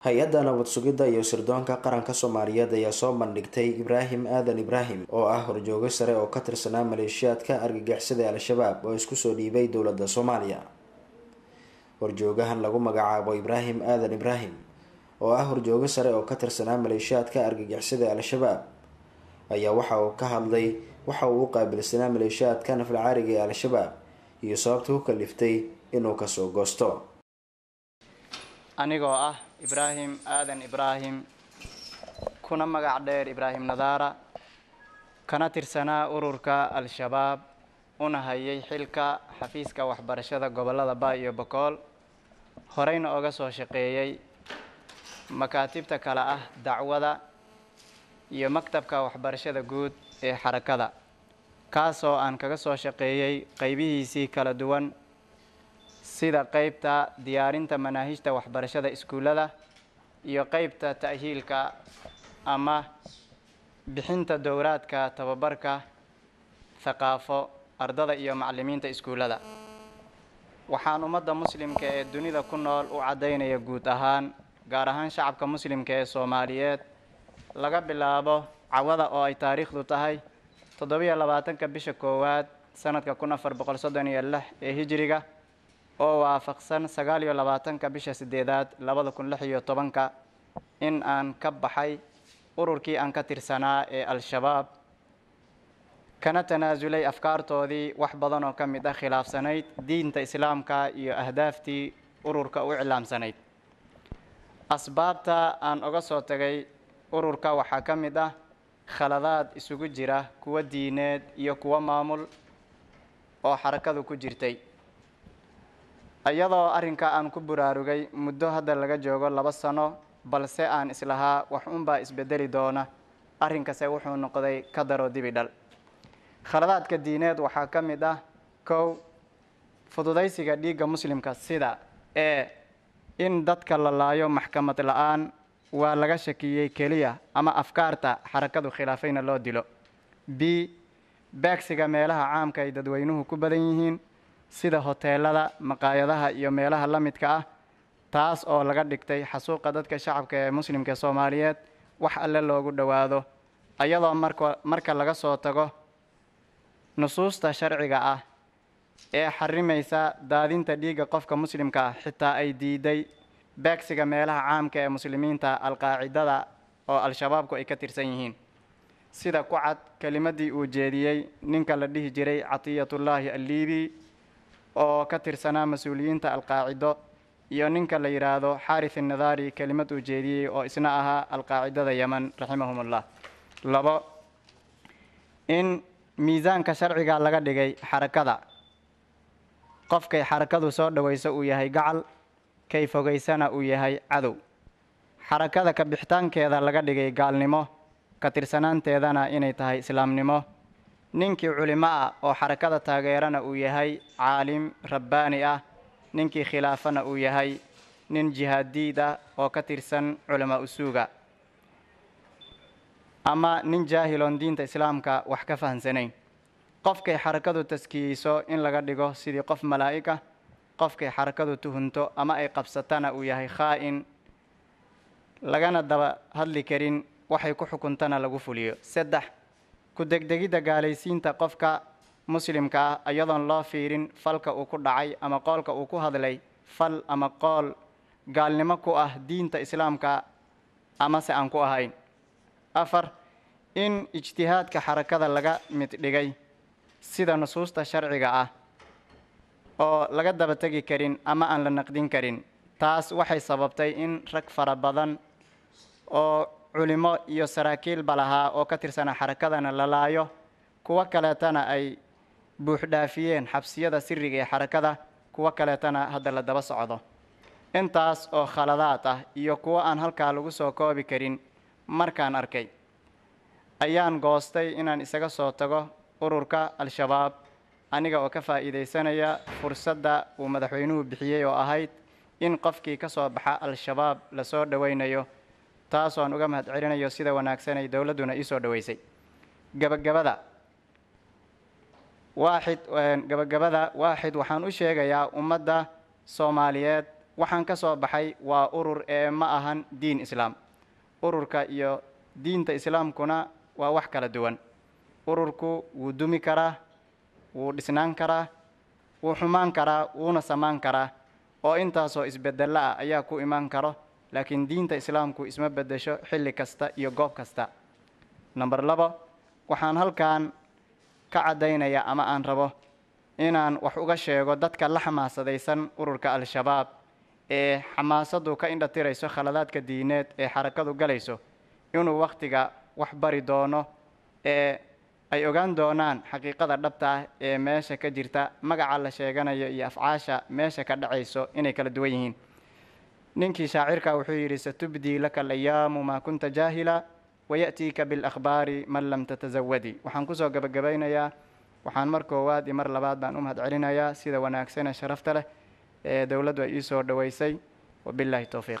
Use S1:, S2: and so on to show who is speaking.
S1: hay-adda nabad sugidda iyo sirdoonka qaranka soomaaliyeed ayaa soo bandhigtay ibraahim aadan ibraahim oo ah horjoogo sare oo ka tirsanaa maleeshiyaadka argagixisada al-shabaab oo isku soo dhiibay dowladda soomaaliya horjoogahan lagu magacaabo ibraahim aadan ibraahim oo ah horjoogo sare oo ka tirsanaa maleeshiyaadka argagixisada al-shabaab ayaa waxa uu ka hadlay waxa uu u qaabilsanaa maleeshiyaadka nafalcaariga ee al-shabaab iyo sababta ku kaliftay inuu kasoo goosto anigoo ah ibraahim aadan ibraahim kuna magac dheer ibraahim nadaara kana tirsanaa ururka al-shabaab una hayay xilka xafiiska waxbarashada gobollada baa iyo bokool horeyna oga soo shaqeeyey makaatibta kale ah dacwada iyo maktabka waxbarashada guud ee xarakada kaasoo aan kaga soo shaqeeyey qaybihiisii kala duwan sida qaybta diyaarinta manaahijta waxbarashada iskuullada iyo qaybta ta'hiilka ama bixinta dowraadka tababarka thaqaafo ardada iyo macalimiinta iskuullada waxaan ummadda muslimka ee dunida ku nool u caddaynaya guud ahaan gaar ahaan shacabka muslimka ee soomaaliyeed laga bilaabo cawada oo ay taariikhdu tahay toddobiyo labaatanka bisha koowaad sanadka kun afar boqol soddon iyo lix ee hijiriga oo waafaqsan sagaal iyo labaatanka bisha sideedaad labada kun lix iyo tobanka in aan ka baxay ururkii aan ka tirsanaa ee al-shabaab kana tanaasulay afkaartoodii wax badan oo ka mid ah khilaafsanayd diinta islaamka iyo ahdaaftii ururka u iclaamsanayd asbaabta aan uga soo tagay ururka waxaa ka mid ah khaladaad isugu jira kuwa diineed iyo kuwa maamul oo xarakadu ku jirtay iyadoo arrinka aan ku buraarugay muddo hadda laga joogo laba sano balse aan islahaa wax unbaa isbedeli doona arrinkase wuxuu noqday ka daro dibi dhal khaladaadka diineed waxaa ka mid ah kow fududaysiga dhiigga muslimka sida ee in dadka la laayo maxkamad la-aan waa laga shakiyey keliya ama afkaarta xarakadu khilaafayna loo dilo b beegsiga meelaha caamka ay dadweynuhu ku badan yihiin sida hoteelada maqaayadaha iyo meelaha la midka ah taas oo laga dhigtay xasuuqa dadka shacabka ee muslimka soomaaliyeed wax alle loogu dhowaado ayadoo marka marka laga soo tago nusuusta sharciga ah ee xarimaysa daadinta dhiigga qofka muslimka ah, xitaa ay diiday beegsiga meelaha caamka ee muslimiinta alqaacidada oo al-shabaabku ay ka tirsan yihiin sida ku cad kelimadii uu jeediyey ninka la dhihi jiray catiyatullaahi alliibi oo ka tirsanaa mas-uuliyiinta alqaacido iyo ninka la yidhaahdo xaaris nadaari kelimad uu jeediyey oo isna ahaa alqaacidada yeman raximahumullah labo in miisaanka sharciga laga dhigay xarakada qofkay xarakadu soo dhowayso uu yahay gacal kay fogaysana uu yahay cadow xarakada ka bixitaankeeda laga dhigay gaalnimo ka tirsanaanteedana inay tahay islaamnimo ninkii culimo ah oo xarakada taageerana uu yahay caalim rabbaani ah ninkii khilaafana uu yahay nin jihaadiid ah oo ka tirsan culamaa usuuga ama nin jaahiloon diinta islaamka wax ka fahamsanayn qofkay xarakadu taskiyeyso in laga dhigo sidii qof malaa'ig ah qofkay xarakadu tuhunto ama ay qabsatana uu yahay khaa'in lagana daba hadli karin waxay ku xukuntana lagu fuliyo saddex ku-degdegidda gaalaysiinta qofka muslimka ah iyadoon loo fiirin falka uu ku dhacay ama qoolka uu ku hadlay fal ama qool gaalnimo ku ah diinta islaamka amase aan ku ahayn afar in ijtihaadka xarakada laga mid dhigay sida nusuusta sharciga ah oo laga daba tegi karin ama aan la naqdin karin taas waxay sababtay in rag fara badan oo culimo iyo saraakiil balahaa oo ka tirsana xarakadana la laayo kuwo kaleetana ay buuxdhaafiyeen xabsiyada siriga ee xarakada kuwo kaleetana hadda la daba socdo intaas oo khaladaad ah iyo kuwo aan halkaa lagu soo koobi karin markaan arkay ayaan goostay inaan isaga soo tago ururka al-shabaab aniga oo ka faa'iidaysanaya fursadda uu madaxweynuhu bixiyey oo ahayd in qofkii ka soo baxa al-shabaab la soo dhowaynayo taasoo aan uga mahad celinayo sida wanaagsan ay dowladduna iisoo dhaweysay gabagabada waaxid eh, gabagabada waaxid waxaan u sheegayaa ummadda soomaaliyeed waxaan ka soo baxay waa urur ee eh, ma ahan diin islaam ururka iyo diinta islaamkuna waa wax kala duwan ururku wuu dumi karaa wuu dhisnaan karaa wuu xumaan karaa wuuna samaan karaa oo intaasoo isbedella ah ayaa ku imaan karo laakiin diinta islaamku isma bedesho xilli kasta iyo goob kasta namber labo waxaan halkan ka caddaynayaa ama aan rabo inaan wax uga sheego dadka la xamaasadaysan ururka al-shabaab ee xamaasaddu ka indhatirayso khaladaadka diineed ee xarakadu galayso inuu wakhtiga wax bari doono ee ay ogaan doonaan xaqiiqada dhabta ah ee meesha ka jirta magaca la sheeganayo iyo afcaasha meesha ka dhacayso inay kala duwan yihiin ninkii shaacirka wuxuu yidhi satubdii laka alayaamu maa kunta jaahila waya'tiika bilakhbaari man lam tatazawadii waxaan kusoo gabagabaynayaa waxaan mar koowaad iyo mar labaad baan u mahad celinayaa sida wanaagsane sharafta leh ee dowladdu ay iisoo dhoweysay wabilaahi towfiiq